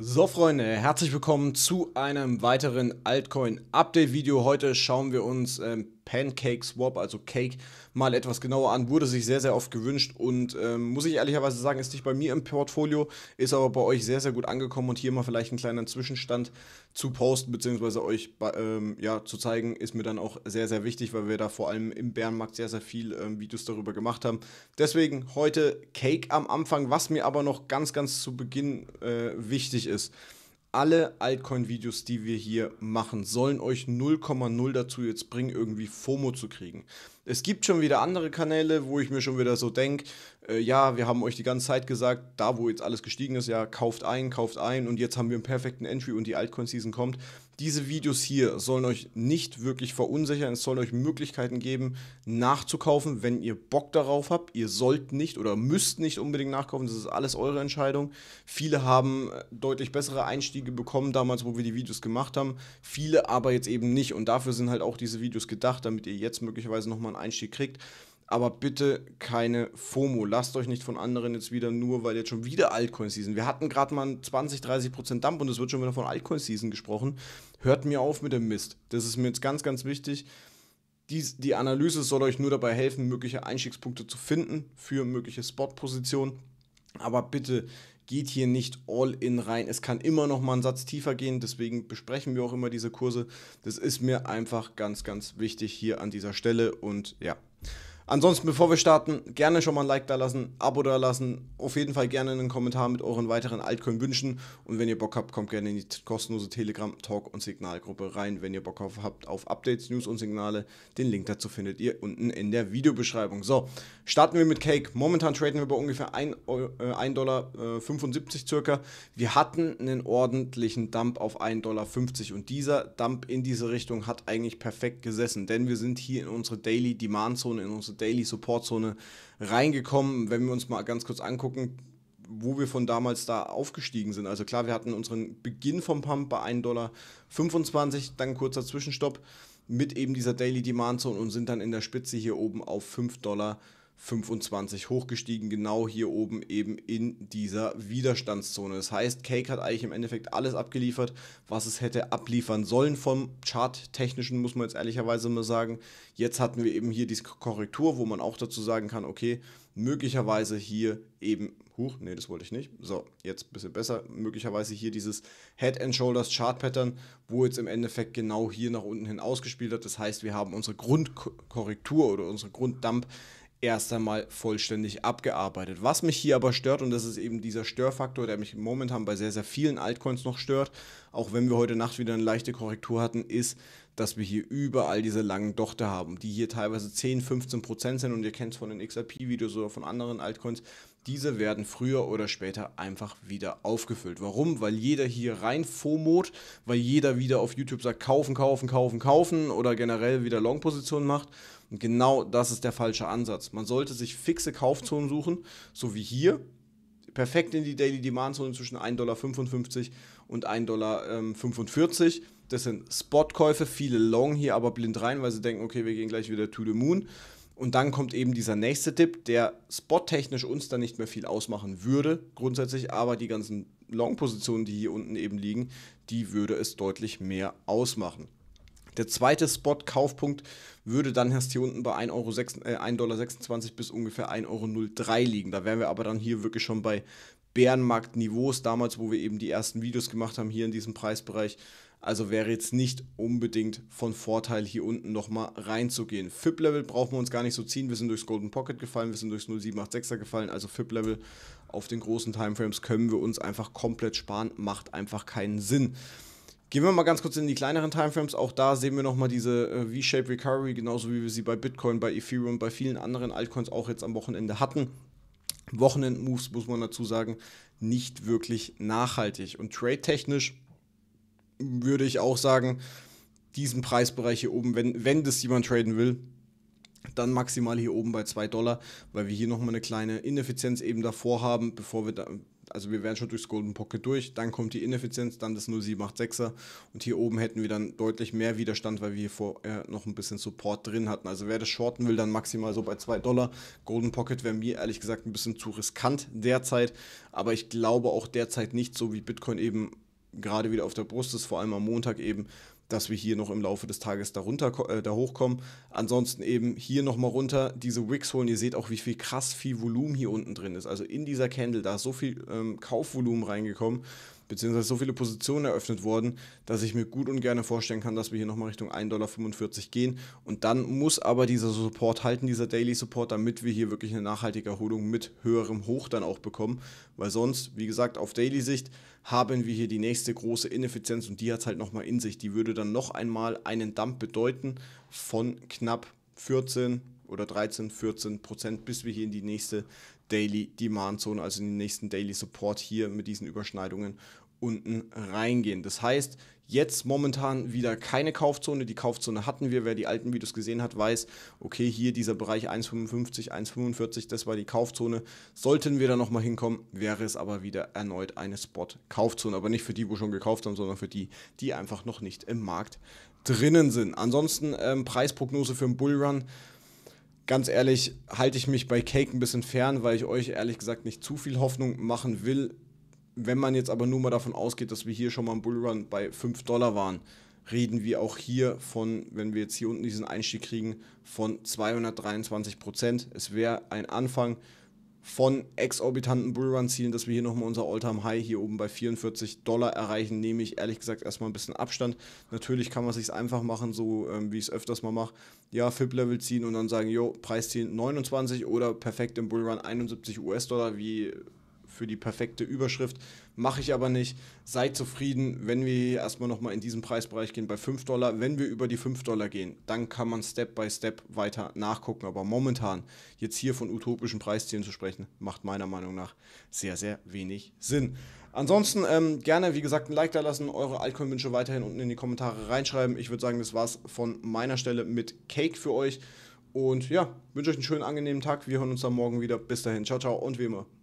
So Freunde, herzlich willkommen zu einem weiteren Altcoin Update Video. Heute schauen wir uns ähm, Pancake Swap, also Cake, mal etwas genauer an. Wurde sich sehr, sehr oft gewünscht und ähm, muss ich ehrlicherweise sagen, ist nicht bei mir im Portfolio, ist aber bei euch sehr, sehr gut angekommen und hier mal vielleicht einen kleinen Zwischenstand zu posten, beziehungsweise euch ähm, ja, zu zeigen, ist mir dann auch sehr, sehr wichtig, weil wir da vor allem im Bärenmarkt sehr, sehr viel ähm, Videos darüber gemacht haben. Deswegen heute Cake am Anfang, was mir aber noch ganz, ganz zu Beginn äh, wichtig ist alle Altcoin-Videos, die wir hier machen, sollen euch 0,0 dazu jetzt bringen, irgendwie FOMO zu kriegen. Es gibt schon wieder andere Kanäle, wo ich mir schon wieder so denke, äh, ja, wir haben euch die ganze Zeit gesagt, da wo jetzt alles gestiegen ist, ja, kauft ein, kauft ein und jetzt haben wir einen perfekten Entry und die Altcoin-Season kommt. Diese Videos hier sollen euch nicht wirklich verunsichern, es sollen euch Möglichkeiten geben, nachzukaufen, wenn ihr Bock darauf habt. Ihr sollt nicht oder müsst nicht unbedingt nachkaufen, das ist alles eure Entscheidung. Viele haben äh, deutlich bessere Einstiege bekommen damals, wo wir die Videos gemacht haben, viele aber jetzt eben nicht und dafür sind halt auch diese Videos gedacht, damit ihr jetzt möglicherweise nochmal einen Einstieg kriegt. Aber bitte keine FOMO. Lasst euch nicht von anderen jetzt wieder nur, weil jetzt schon wieder Altcoin-Season. Wir hatten gerade mal 20, 30 Prozent Dump und es wird schon wieder von Altcoin-Season gesprochen. Hört mir auf mit dem Mist. Das ist mir jetzt ganz, ganz wichtig. Dies, die Analyse soll euch nur dabei helfen, mögliche Einstiegspunkte zu finden für mögliche Spot-Positionen. Aber bitte geht hier nicht all in rein. Es kann immer noch mal einen Satz tiefer gehen, deswegen besprechen wir auch immer diese Kurse. Das ist mir einfach ganz, ganz wichtig hier an dieser Stelle und ja. Ansonsten, bevor wir starten, gerne schon mal ein Like da lassen, Abo da lassen, auf jeden Fall gerne einen Kommentar mit euren weiteren Altcoin wünschen und wenn ihr Bock habt, kommt gerne in die kostenlose Telegram Talk und Signalgruppe rein, wenn ihr Bock habt auf Updates, News und Signale. Den Link dazu findet ihr unten in der Videobeschreibung. So, starten wir mit Cake. Momentan traden wir bei ungefähr 1,75 äh, Dollar äh, circa. Wir hatten einen ordentlichen Dump auf 1,50 Dollar und dieser Dump in diese Richtung hat eigentlich perfekt gesessen, denn wir sind hier in unsere Daily Demand Zone, in unsere Daily Support Zone reingekommen. Wenn wir uns mal ganz kurz angucken, wo wir von damals da aufgestiegen sind. Also klar, wir hatten unseren Beginn vom Pump bei 1,25 Dollar, dann kurzer Zwischenstopp mit eben dieser Daily Demand Zone und sind dann in der Spitze hier oben auf 5,50 Dollar 25 hochgestiegen, genau hier oben eben in dieser Widerstandszone. Das heißt, Cake hat eigentlich im Endeffekt alles abgeliefert, was es hätte abliefern sollen vom Chart-technischen, muss man jetzt ehrlicherweise mal sagen. Jetzt hatten wir eben hier diese Korrektur, wo man auch dazu sagen kann, okay, möglicherweise hier eben, huch, nee, das wollte ich nicht. So, jetzt ein bisschen besser, möglicherweise hier dieses Head and Shoulders Chart Pattern, wo jetzt im Endeffekt genau hier nach unten hin ausgespielt hat. Das heißt, wir haben unsere Grundkorrektur oder unsere Grunddump erst einmal vollständig abgearbeitet. Was mich hier aber stört, und das ist eben dieser Störfaktor, der mich momentan bei sehr, sehr vielen Altcoins noch stört, auch wenn wir heute Nacht wieder eine leichte Korrektur hatten, ist, dass wir hier überall diese langen Dochte haben, die hier teilweise 10, 15 Prozent sind und ihr kennt es von den XRP-Videos oder von anderen Altcoins, diese werden früher oder später einfach wieder aufgefüllt. Warum? Weil jeder hier rein FOMOt, weil jeder wieder auf YouTube sagt, kaufen, kaufen, kaufen, kaufen oder generell wieder Long-Positionen macht und genau das ist der falsche Ansatz. Man sollte sich fixe Kaufzonen suchen, so wie hier. Perfekt in die Daily Demand Zone zwischen 1,55 Dollar und 1,45 Dollar. Ähm, das sind Spotkäufe, viele long hier aber blind rein, weil sie denken, okay, wir gehen gleich wieder to the moon. Und dann kommt eben dieser nächste Tipp, der spottechnisch uns dann nicht mehr viel ausmachen würde, grundsätzlich, aber die ganzen Long-Positionen, die hier unten eben liegen, die würde es deutlich mehr ausmachen. Der zweite Spot-Kaufpunkt würde dann erst hier unten bei 1,26 äh, Dollar bis ungefähr 1,03 Euro liegen. Da wären wir aber dann hier wirklich schon bei Bärenmarktniveaus, damals, wo wir eben die ersten Videos gemacht haben, hier in diesem Preisbereich. Also wäre jetzt nicht unbedingt von Vorteil, hier unten nochmal reinzugehen. FIP-Level brauchen wir uns gar nicht so ziehen. Wir sind durchs Golden Pocket gefallen, wir sind durchs 0786er gefallen. Also FIP-Level auf den großen Timeframes können wir uns einfach komplett sparen. Macht einfach keinen Sinn. Gehen wir mal ganz kurz in die kleineren Timeframes. Auch da sehen wir nochmal diese äh, V-Shape Recovery, genauso wie wir sie bei Bitcoin, bei Ethereum, bei vielen anderen Altcoins auch jetzt am Wochenende hatten. Wochenend-Moves, muss man dazu sagen, nicht wirklich nachhaltig. Und trade-technisch würde ich auch sagen, diesen Preisbereich hier oben, wenn, wenn das jemand traden will, dann maximal hier oben bei 2 Dollar, weil wir hier nochmal eine kleine Ineffizienz eben davor haben, bevor wir da, also wir wären schon durchs Golden Pocket durch, dann kommt die Ineffizienz, dann das 0786er und hier oben hätten wir dann deutlich mehr Widerstand, weil wir hier vorher noch ein bisschen Support drin hatten. Also wer das shorten will, dann maximal so bei 2 Dollar. Golden Pocket wäre mir ehrlich gesagt ein bisschen zu riskant derzeit, aber ich glaube auch derzeit nicht so wie Bitcoin eben gerade wieder auf der Brust ist, vor allem am Montag eben dass wir hier noch im Laufe des Tages darunter, äh, da hochkommen. Ansonsten eben hier nochmal runter diese Wicks holen. Ihr seht auch, wie viel krass viel Volumen hier unten drin ist. Also in dieser Candle, da ist so viel ähm, Kaufvolumen reingekommen beziehungsweise so viele Positionen eröffnet worden, dass ich mir gut und gerne vorstellen kann, dass wir hier nochmal Richtung 1,45 Dollar gehen. Und dann muss aber dieser Support halten, dieser Daily Support, damit wir hier wirklich eine nachhaltige Erholung mit höherem Hoch dann auch bekommen. Weil sonst, wie gesagt, auf Daily-Sicht haben wir hier die nächste große Ineffizienz und die hat es halt nochmal in sich. Die würde dann noch einmal einen Dump bedeuten von knapp 14 oder 13, 14 Prozent, bis wir hier in die nächste Daily Demand Zone, also in den nächsten Daily Support hier mit diesen Überschneidungen unten reingehen. Das heißt, jetzt momentan wieder keine Kaufzone. Die Kaufzone hatten wir. Wer die alten Videos gesehen hat, weiß, okay, hier dieser Bereich 1,55, 1,45, das war die Kaufzone. Sollten wir da nochmal hinkommen, wäre es aber wieder erneut eine Spot-Kaufzone. Aber nicht für die, wo schon gekauft haben, sondern für die, die einfach noch nicht im Markt drinnen sind. Ansonsten ähm, Preisprognose für einen Bullrun ganz ehrlich, halte ich mich bei Cake ein bisschen fern, weil ich euch ehrlich gesagt nicht zu viel Hoffnung machen will. Wenn man jetzt aber nur mal davon ausgeht, dass wir hier schon mal im Bullrun bei 5 Dollar waren, reden wir auch hier von, wenn wir jetzt hier unten diesen Einstieg kriegen, von 223 Prozent. Es wäre ein Anfang von exorbitanten Bullrun-Zielen, dass wir hier nochmal unser All-Time-High hier oben bei 44 Dollar erreichen, nehme ich ehrlich gesagt erstmal ein bisschen Abstand. Natürlich kann man es einfach machen, so ähm, wie ich es öfters mal mache. Ja, FIP-Level ziehen und dann sagen, jo, Preisziel 29 oder perfekt im Bullrun 71 US-Dollar, wie für die perfekte Überschrift. Mache ich aber nicht. Seid zufrieden, wenn wir erstmal nochmal in diesen Preisbereich gehen bei 5 Dollar. Wenn wir über die 5 Dollar gehen, dann kann man Step by Step weiter nachgucken. Aber momentan jetzt hier von utopischen Preiszielen zu sprechen, macht meiner Meinung nach sehr, sehr wenig Sinn. Ansonsten ähm, gerne, wie gesagt, ein Like da lassen, eure Altcoin-Wünsche weiterhin unten in die Kommentare reinschreiben. Ich würde sagen, das war's von meiner Stelle mit Cake für euch. Und ja, wünsche euch einen schönen, angenehmen Tag. Wir hören uns dann morgen wieder. Bis dahin, ciao, ciao und wie immer.